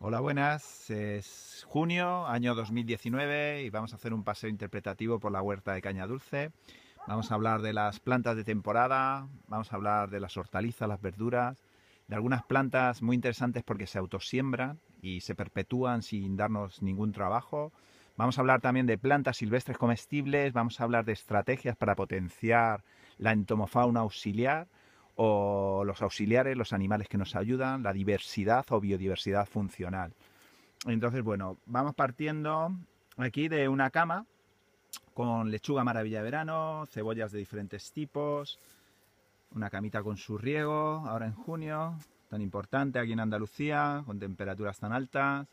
Hola, buenas. Es junio, año 2019 y vamos a hacer un paseo interpretativo por la huerta de Caña Dulce. Vamos a hablar de las plantas de temporada, vamos a hablar de las hortalizas, las verduras, de algunas plantas muy interesantes porque se autosiembran y se perpetúan sin darnos ningún trabajo. Vamos a hablar también de plantas silvestres comestibles, vamos a hablar de estrategias para potenciar la entomofauna auxiliar o los auxiliares, los animales que nos ayudan, la diversidad o biodiversidad funcional. Entonces, bueno, vamos partiendo aquí de una cama con lechuga maravilla de verano, cebollas de diferentes tipos, una camita con su riego, ahora en junio, tan importante aquí en Andalucía, con temperaturas tan altas,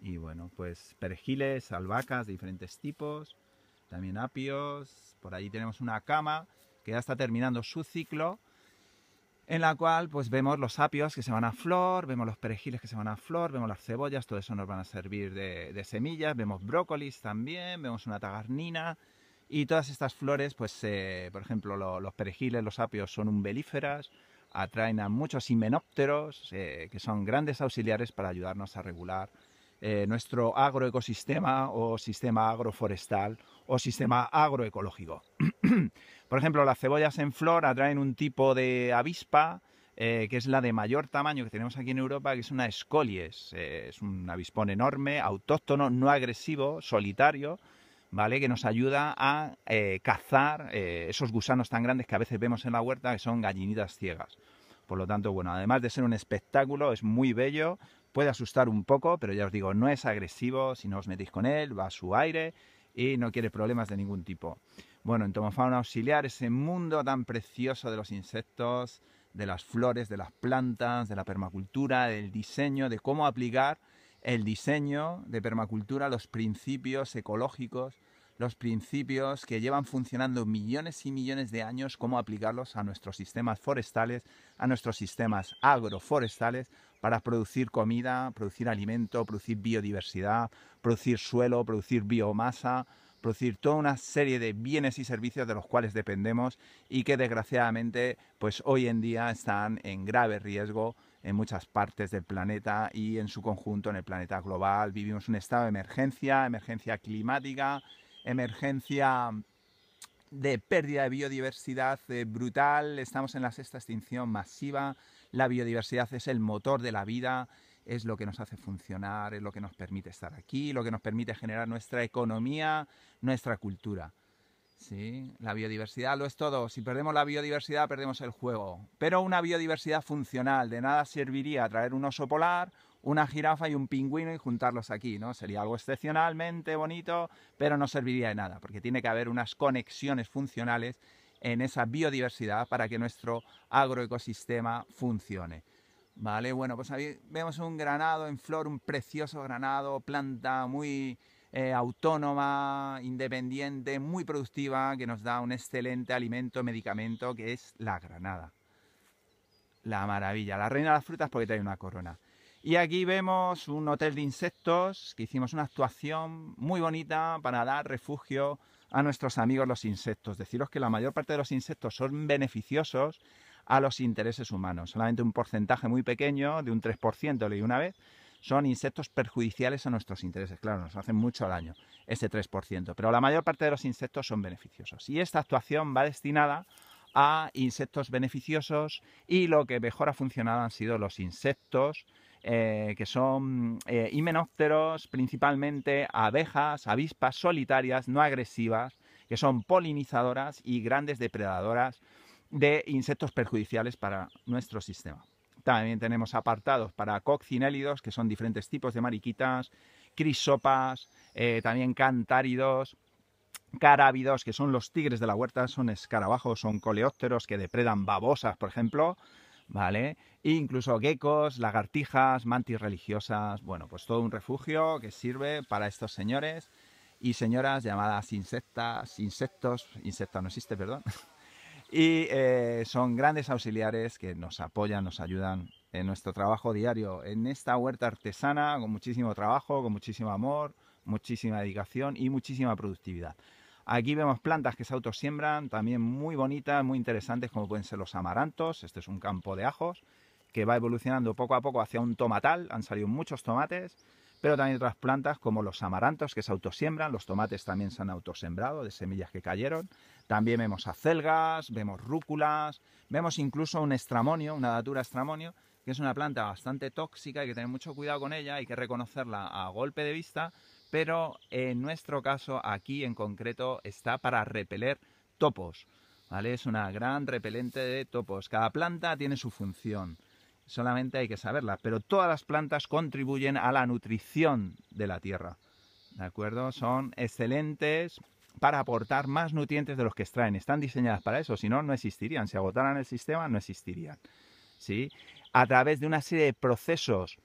y bueno, pues perejiles, albahacas de diferentes tipos, también apios, por allí tenemos una cama que ya está terminando su ciclo, en la cual pues vemos los apios que se van a flor, vemos los perejiles que se van a flor, vemos las cebollas, todo eso nos van a servir de, semillas, vemos brócolis también, vemos una tagarnina y todas estas flores, pues eh, por ejemplo los perejiles, los apios son umbelíferas, atraen a muchos himenópteros eh, que son grandes auxiliares para ayudarnos a regular eh, nuestro agroecosistema o sistema agroforestal o sistema agroecológico. Por ejemplo, las cebollas en flor atraen un tipo de avispa, eh, que es la de mayor tamaño que tenemos aquí en Europa, que es una escolies. Eh, es un avispón enorme, autóctono, no agresivo, solitario, ¿vale? Que nos ayuda a eh, cazar esos gusanos tan grandes que a veces vemos en la huerta, que son gallinitas ciegas. Por lo tanto, bueno, además de ser un espectáculo, es muy bello, puede asustar un poco, pero ya os digo, no es agresivo, si no os metéis con él, va a su aire y no quiere problemas de ningún tipo. Bueno, en entomofauna auxiliar, ese mundo tan precioso de los insectos, de las flores, de las plantas, de la permacultura, del diseño, de cómo aplicar el diseño de permacultura, los principios ecológicos, los principios que llevan funcionando millones y millones de años, cómo aplicarlos a nuestros sistemas forestales, a nuestros sistemas agroforestales para producir comida, producir alimento, producir biodiversidad, producir suelo, producir biomasa, producir toda una serie de bienes y servicios de los cuales dependemos y que desgraciadamente pues hoy en día están en grave riesgo en muchas partes del planeta y en su conjunto en el planeta global. Vivimos un estado de emergencia, emergencia climática, emergencia de pérdida de biodiversidad eh, brutal, estamos en la sexta extinción masiva, la biodiversidad es el motor de la vida, es lo que nos hace funcionar, es lo que nos permite estar aquí, lo que nos permite generar nuestra economía, nuestra cultura. ¿Sí? La biodiversidad lo es todo. Si perdemos la biodiversidad, perdemos el juego. Pero una biodiversidad funcional. De nada serviría traer un oso polar, una jirafa y un pingüino y juntarlos aquí, ¿no? Sería algo excepcionalmente bonito, pero no serviría de nada, porque tiene que haber unas conexiones funcionales en esa biodiversidad para que nuestro agroecosistema funcione. Vale, bueno, pues ahí vemos un granado en flor, un precioso granado, planta muy eh, autónoma, independiente, muy productiva, que nos da un excelente alimento, medicamento, que es la granada. La maravilla, la reina de las frutas porque trae una corona. Y aquí vemos un hotel de insectos que hicimos una actuación muy bonita para dar refugio a nuestros amigos los insectos. Deciros que la mayor parte de los insectos son beneficiosos a los intereses humanos. Solamente un porcentaje muy pequeño, de un 3%, leí una vez, son insectos perjudiciales a nuestros intereses. Claro, nos hacen mucho daño, ese 3%, pero la mayor parte de los insectos son beneficiosos. Y esta actuación va destinada a insectos beneficiosos y lo que mejor ha funcionado han sido los insectos eh, que son eh, himenópteros, principalmente abejas, avispas solitarias, no agresivas, que son polinizadoras y grandes depredadoras de insectos perjudiciales para nuestro sistema. También tenemos apartados para coccinélidos, que son diferentes tipos de mariquitas, crisopas, eh, también cantáridos, carábidos, que son los tigres de la huerta, son escarabajos, son coleópteros que depredan babosas, por ejemplo, ¿vale? incluso geckos, lagartijas, mantis religiosas, bueno, pues todo un refugio que sirve para estos señores y señoras llamadas insectas, insectos, insecta no existe, perdón, y eh, son grandes auxiliares que nos apoyan, nos ayudan en nuestro trabajo diario, en esta huerta artesana, con muchísimo trabajo, con muchísimo amor, muchísima dedicación y muchísima productividad. Aquí vemos plantas que se autosiembran, también muy bonitas, muy interesantes, como pueden ser los amarantos. Este es un campo de ajos que va evolucionando poco a poco hacia un tomatal. Han salido muchos tomates pero también otras plantas como los amarantos que se autosiembran, los tomates también se han autosembrado de semillas que cayeron, también vemos acelgas, vemos rúculas, vemos incluso un estramonio, una datura estramonio, que es una planta bastante tóxica, hay que tener mucho cuidado con ella, hay que reconocerla a golpe de vista, pero en nuestro caso aquí en concreto está para repeler topos, Es una gran repelente de topos, cada planta tiene su función solamente hay que saberla, pero todas las plantas contribuyen a la nutrición de la tierra. ¿De acuerdo? Son excelentes para aportar más nutrientes de los que extraen. Están diseñadas para eso, si no, no existirían. Si agotaran el sistema, no existirían. ¿Sí? A través de una serie de procesos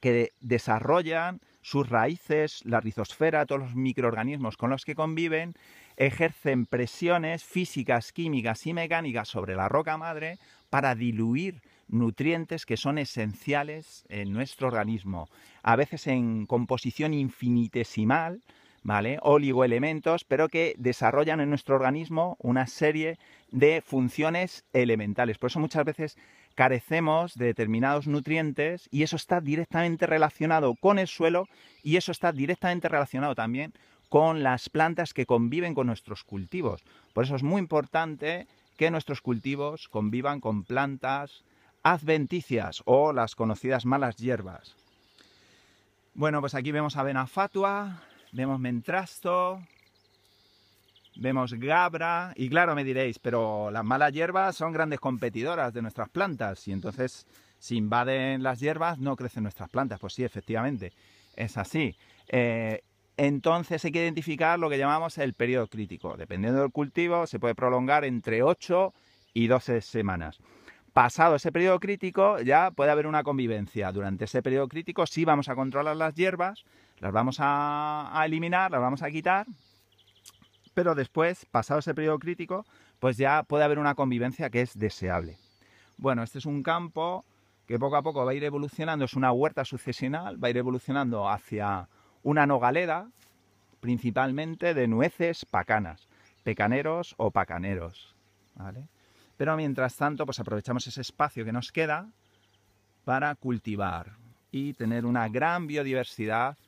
que desarrollan sus raíces, la rizosfera, todos los microorganismos con los que conviven, ejercen presiones físicas, químicas y mecánicas sobre la roca madre para diluir nutrientes que son esenciales en nuestro organismo, a veces en composición infinitesimal, ¿vale? Oligoelementos, pero que desarrollan en nuestro organismo una serie de funciones elementales. Por eso muchas veces carecemos de determinados nutrientes y eso está directamente relacionado con el suelo y eso está directamente relacionado también con las plantas que conviven con nuestros cultivos. Por eso es muy importante que nuestros cultivos convivan con plantas adventicias o las conocidas malas hierbas. Bueno, pues aquí vemos avena fatua, vemos mentrasto, vemos gabra, y claro, me diréis, pero las malas hierbas son grandes competidoras de nuestras plantas, y entonces si invaden las hierbas no crecen nuestras plantas. Pues sí, efectivamente, es así. Eh, entonces hay que identificar lo que llamamos el periodo crítico. Dependiendo del cultivo, se puede prolongar entre 8 y 12 semanas pasado ese periodo crítico ya puede haber una convivencia. Durante ese periodo crítico sí vamos a controlar las hierbas, las vamos a, eliminar, las vamos a quitar, pero después, pasado ese periodo crítico, pues ya puede haber una convivencia que es deseable. Bueno, este es un campo que poco a poco va a ir evolucionando, es una huerta sucesional, va a ir evolucionando hacia una nogaleda, principalmente de nueces pacanas, pecaneros o pacaneros. ¿vale? Pero mientras tanto, pues aprovechamos ese espacio que nos queda para cultivar y tener una gran biodiversidad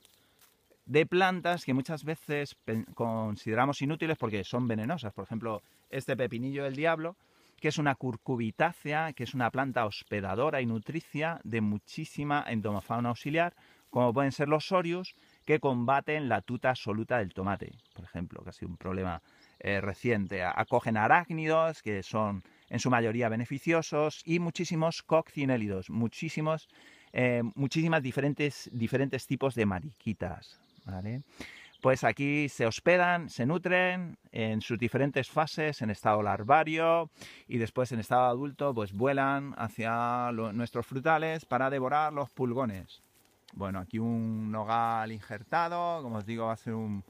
de plantas que muchas veces consideramos inútiles porque son venenosas. Por ejemplo, este pepinillo del diablo, que es una curcubitácea, que es una planta hospedadora y nutricia de muchísima entomofauna auxiliar, como pueden ser los orius, que combaten la tuta absoluta del tomate, por ejemplo, que ha sido un problema eh, reciente. Acogen arácnidos, que son en su mayoría beneficiosos, y muchísimos coccinélidos, muchísimos, eh, muchísimas diferentes, diferentes tipos de mariquitas. ¿vale? Pues aquí se hospedan, se nutren en sus diferentes fases, en estado larvario y después en estado adulto, pues vuelan hacia nuestros frutales para devorar los pulgones. Bueno, aquí un nogal injertado, como os digo, va a ser un,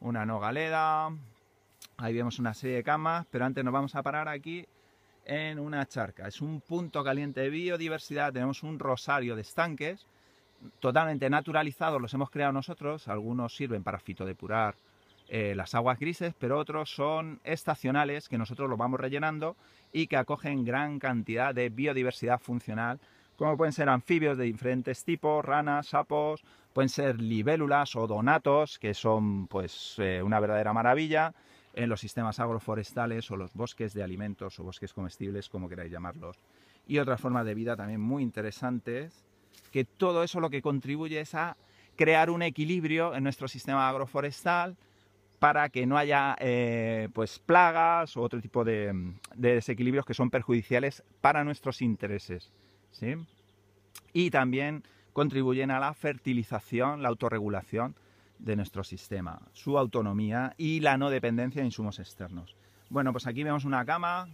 una nogaleda. Ahí vemos una serie de camas, pero antes nos vamos a parar aquí en una charca. Es un punto caliente de biodiversidad, tenemos un rosario de estanques totalmente naturalizados, los hemos creado nosotros, algunos sirven para fitodepurar eh, las aguas grises, pero otros son estacionales que nosotros los vamos rellenando y que acogen gran cantidad de biodiversidad funcional, como pueden ser anfibios de diferentes tipos, ranas, sapos, pueden ser libélulas o donatos, que son pues eh, una verdadera maravilla, en los sistemas agroforestales o los bosques de alimentos o bosques comestibles, como queráis llamarlos. Y otra forma de vida también muy interesantes, que todo eso lo que contribuye es a crear un equilibrio en nuestro sistema agroforestal para que no haya eh, pues plagas o otro tipo de, desequilibrios que son perjudiciales para nuestros intereses. Y también contribuyen a la fertilización, la autorregulación de nuestro sistema, su autonomía y la no dependencia de insumos externos. Bueno, pues aquí vemos una cama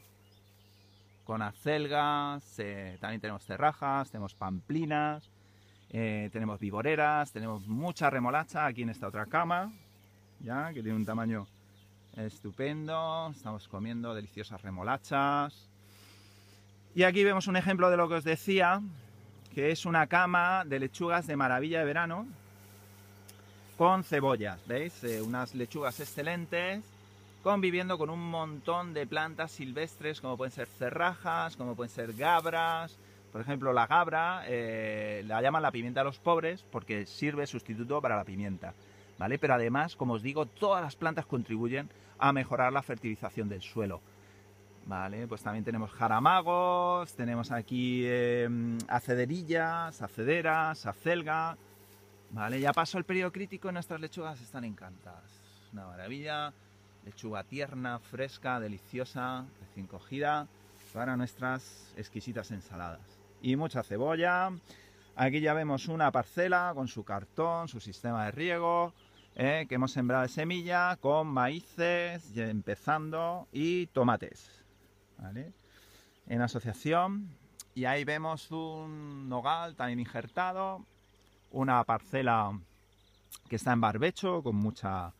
con acelgas, eh, también tenemos cerrajas, tenemos pamplinas, eh, tenemos viboreras, tenemos mucha remolacha aquí en esta otra cama, ya que tiene un tamaño estupendo, estamos comiendo deliciosas remolachas. Y aquí vemos un ejemplo de lo que os decía, que es una cama de lechugas de maravilla de verano, con cebollas, ¿veis? Eh, unas lechugas excelentes, conviviendo con un montón de plantas silvestres, como pueden ser cerrajas, como pueden ser gabras. Por ejemplo, la gabra eh, la llaman la pimienta de los pobres porque sirve sustituto para la pimienta, ¿vale? Pero además, como os digo, todas las plantas contribuyen a mejorar la fertilización del suelo. Vale, pues también tenemos jaramagos, tenemos aquí em, acederillas, acederas, acelga, Vale, ya pasó el periodo crítico y nuestras lechugas están encantadas. Una maravilla, lechuga tierna, fresca, deliciosa, recién cogida para nuestras exquisitas ensaladas. Y mucha cebolla. Aquí ya vemos una parcela con su cartón, su sistema de riego, eh, que hemos sembrado de semilla con maíces, empezando, y tomates. ¿vale? En asociación. Y ahí vemos un nogal también injertado, una parcela que está en barbecho con mucha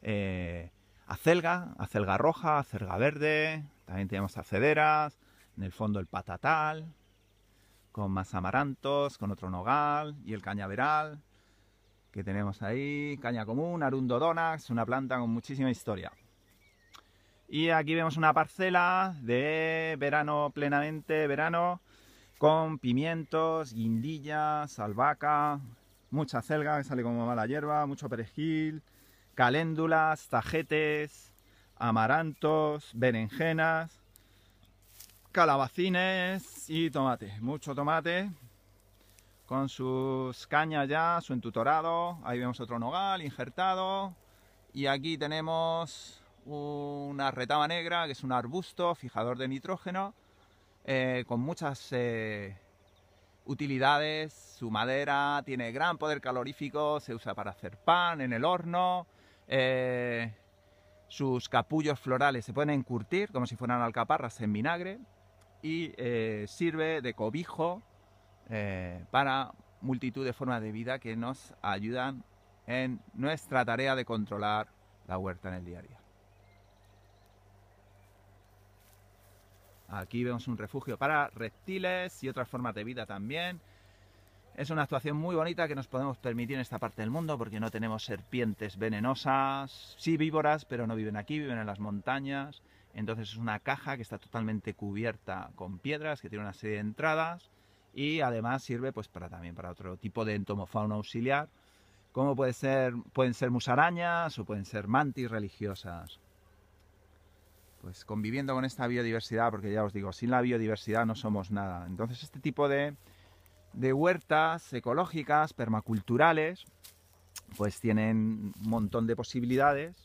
eh, acelga, acelga roja, acelga verde, también tenemos acederas, en el fondo el patatal, con más amarantos, con otro nogal y el cañaveral que tenemos ahí, caña común, arundo donax, una planta con muchísima historia. Y aquí vemos una parcela de verano, plenamente verano, con pimientos, guindillas, albahaca, mucha celga que sale como mala hierba, mucho perejil, caléndulas, tajetes, amarantos, berenjenas, calabacines y tomate. Mucho tomate con sus cañas ya, su entutorado. Ahí vemos otro nogal injertado. Y aquí tenemos una retama negra, que es un arbusto fijador de nitrógeno, eh, con muchas eh, utilidades, su madera tiene gran poder calorífico, se usa para hacer pan en el horno, eh, sus capullos florales se pueden encurtir como si fueran alcaparras en vinagre y eh, sirve de cobijo eh, para multitud de formas de vida que nos ayudan en nuestra tarea de controlar la huerta en el diario. Aquí vemos un refugio para reptiles y otras formas de vida también. Es una actuación muy bonita que nos podemos permitir en esta parte del mundo porque no tenemos serpientes venenosas, sí víboras, pero no viven aquí, viven en las montañas. Entonces es una caja que está totalmente cubierta con piedras, que tiene una serie de entradas y además sirve pues para también para otro tipo de entomofauna auxiliar, como pueden ser musarañas o pueden ser mantis religiosas pues conviviendo con esta biodiversidad, porque ya os digo, sin la biodiversidad no somos nada. Entonces este tipo de, huertas ecológicas, permaculturales, pues tienen un montón de posibilidades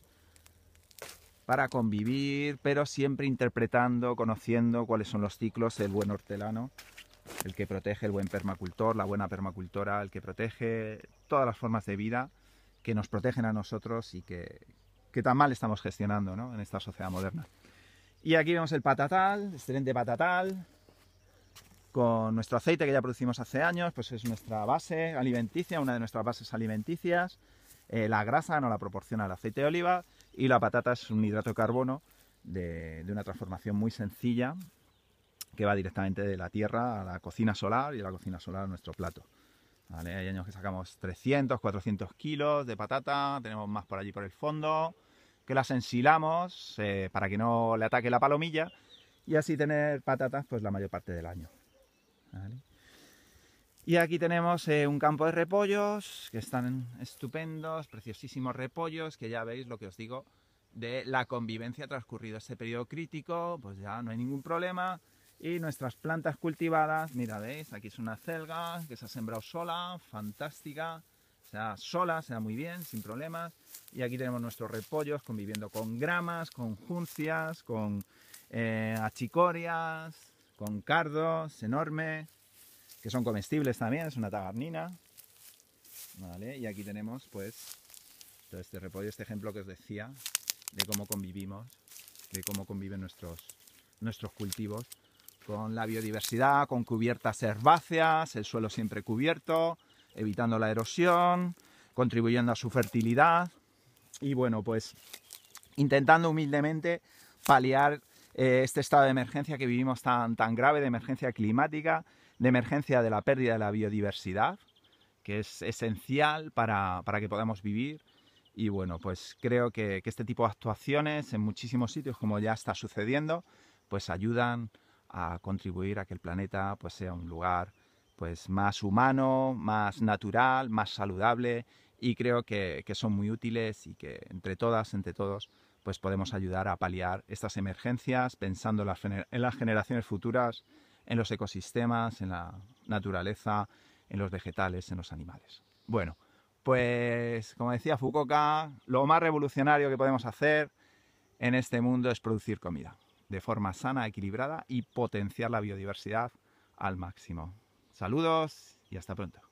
para convivir, pero siempre interpretando, conociendo cuáles son los ciclos del buen hortelano, el que protege, el buen permacultor, la buena permacultora, el que protege todas las formas de vida que nos protegen a nosotros y que, tan mal estamos gestionando ¿no? en esta sociedad moderna. Y aquí vemos el patatal, excelente patatal, con nuestro aceite que ya producimos hace años, pues es nuestra base alimenticia, una de nuestras bases alimenticias. Eh, la grasa nos la proporciona el aceite de oliva y la patata es un hidrato de carbono de, una transformación muy sencilla que va directamente de la tierra a la cocina solar y de la cocina solar a nuestro plato. Hay años que sacamos 300, 400 kilos de patata, tenemos más por allí por el fondo, que las ensilamos eh, para que no le ataque la palomilla y así tener patatas pues la mayor parte del año. Y aquí tenemos eh, un campo de repollos que están estupendos, preciosísimos repollos, que ya veis lo que os digo de la convivencia transcurrido este periodo crítico, pues ya no hay ningún problema. Y nuestras plantas cultivadas, mira, veis, aquí es una celga que se ha sembrado sola, fantástica sea sola, se muy bien, sin problemas. Y aquí tenemos nuestros repollos conviviendo con gramas, con juncias, con eh, achicorias, con cardos enorme. que son comestibles también, es una tagarnina. y aquí tenemos pues este repollo, este ejemplo que os decía de cómo convivimos, de cómo conviven nuestros, nuestros cultivos con la biodiversidad, con cubiertas herbáceas, el suelo siempre cubierto, evitando la erosión, contribuyendo a su fertilidad y bueno, pues intentando humildemente paliar eh, este estado de emergencia que vivimos tan, tan grave, de emergencia climática, de emergencia de la pérdida de la biodiversidad, que es esencial para, que podamos vivir. Y bueno, pues creo que, este tipo de actuaciones en muchísimos sitios, como ya está sucediendo, pues ayudan a contribuir a que el planeta pues, sea un lugar pues más humano, más natural, más saludable y creo que, son muy útiles y que entre todas, entre todos, pues podemos ayudar a paliar estas emergencias pensando en las, en las generaciones futuras, en los ecosistemas, en la naturaleza, en los vegetales, en los animales. Bueno, pues como decía Fukuoka, lo más revolucionario que podemos hacer en este mundo es producir comida de forma sana, equilibrada y potenciar la biodiversidad al máximo. Saludos y hasta pronto.